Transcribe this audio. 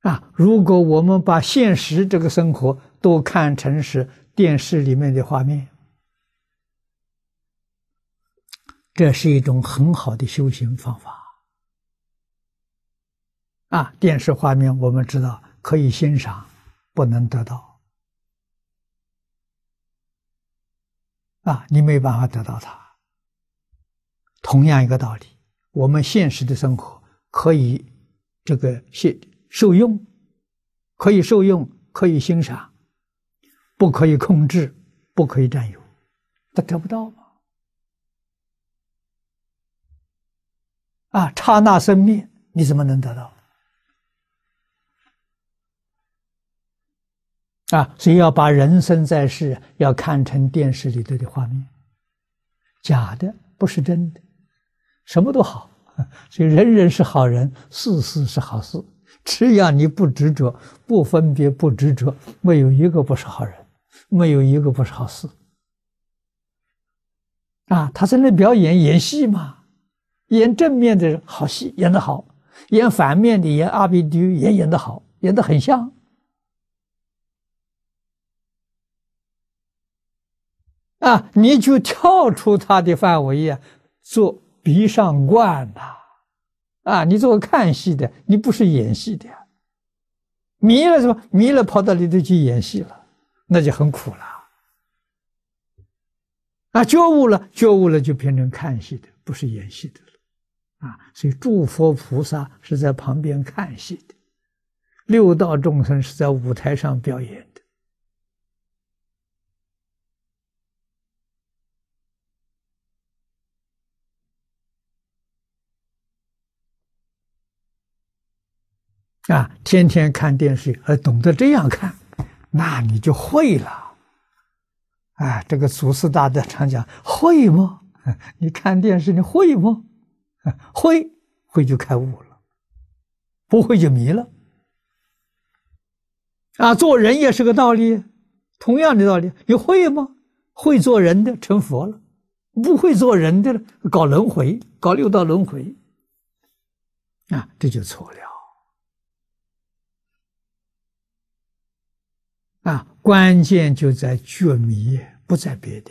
啊，如果我们把现实这个生活都看成是电视里面的画面，这是一种很好的修行方法。啊，电视画面我们知道可以欣赏，不能得到。啊，你没办法得到它。同样一个道理，我们现实的生活可以这个现。受用可以受用，可以欣赏，不可以控制，不可以占有，他得不到嘛？啊，刹那生灭，你怎么能得到？啊，所以要把人生在世要看成电视里头的画面，假的不是真的，什么都好，所以人人是好人，事事是好事。只要你不执着、不分别、不执着，没有一个不是好人，没有一个不是好事。啊，他在那表演演戏嘛，演正面的好戏演得好，演反面的演阿鼻地也演得好，演得很像。啊，你就跳出他的范围啊，做鼻上观吧。啊，你做看戏的，你不是演戏的，迷了什么？迷了跑到里头去演戏了，那就很苦了。啊，觉悟了，觉悟了就变成看戏的，不是演戏的了。啊，所以诸佛菩萨是在旁边看戏的，六道众生是在舞台上表演的。啊，天天看电视，还懂得这样看，那你就会了。哎，这个祖师大德常讲，会吗？你看电视，你会吗？会，会就开悟了；不会就迷了。啊，做人也是个道理，同样的道理，你会吗？会做人的成佛了，不会做人的搞轮回，搞六道轮回。啊，这就错了。关键就在觉迷，不在别的。